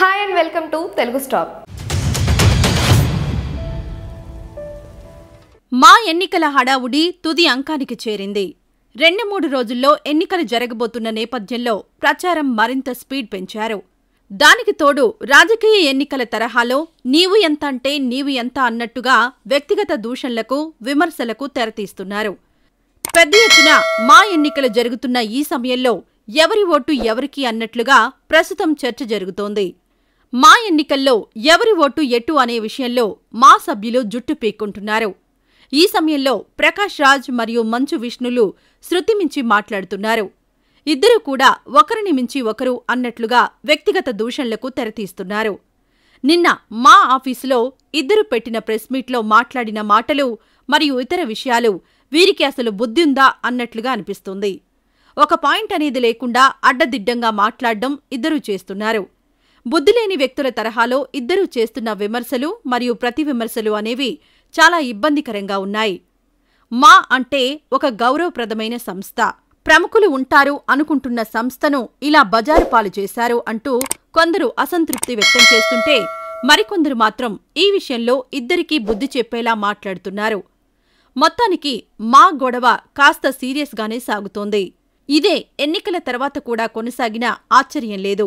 hi and welcome to Telugu stop మా ఎన్నికల హడావుడి తుది అంకానికి చేరింది రెండు మూడు రోజుల్లో ఎన్నికలు జరగబోతున్న నేపథ్యంలో ప్రచారం మరింత స్పీడ్ పెంచారు దానికి తోడు రాజకీయ ఎన్నికల తరహాలో నీవు ఎంత అంటే నీవు ఎంత అన్నట్టుగా వ్యక్తిగత దూషణలకు విమర్శలకు తెరతీస్తున్నారు పెద్ద ఎత్తున మా ఎన్నికలు జరుగుతున్న ఈ సమయంలో ఎవరి ఓటు ఎవరికి అన్నట్లుగా ప్రస్తుతం చర్చ జరుగుతోంది మా ఎన్నికల్లో ఎవరి ఓటు ఎటు అనే విషయంలో మా సభ్యులు జుట్టు పీక్కుంటున్నారు ఈ సమయంలో ప్రకాష్ రాజ్ మరియు మంచు విష్ణులు శృతిమించి మాట్లాడుతున్నారు ఇద్దరూ కూడా ఒకరిని మించి ఒకరు అన్నట్లుగా వ్యక్తిగత దూషణలకు తెరతీస్తున్నారు నిన్న మా ఆఫీసులో ఇద్దరు పెట్టిన ప్రెస్ మీట్లో మాట్లాడిన మాటలు మరియు ఇతర విషయాలు వీరికి అసలు బుద్ధిందా అన్నట్లుగా అనిపిస్తుంది ఒక పాయింట్ అనేది లేకుండా అడ్డదిడ్డంగా మాట్లాడడం ఇద్దరూ చేస్తున్నారు బుద్ధిలేని వ్యక్తుల తరహాలో ఇద్దరూ చేస్తున్న విమర్శలు మరియు ప్రతి విమర్శలు అనేవి చాలా ఇబ్బందికరంగా ఉన్నాయి మా అంటే ఒక గౌరవప్రదమైన సంస్థ ప్రముఖులు ఉంటారు అనుకుంటున్న సంస్థను ఇలా బజారు పాలు చేశారు అంటూ కొందరు అసంతృప్తి వ్యక్తం చేస్తుంటే మరికొందరు మాత్రం ఈ విషయంలో ఇద్దరికీ బుద్ధి చెప్పేలా మాట్లాడుతున్నారు మొత్తానికి మా గొడవ కాస్త సీరియస్గానే సాగుతోంది ఇదే ఎన్నికల తర్వాత కూడా కొనసాగిన ఆశ్చర్యం లేదు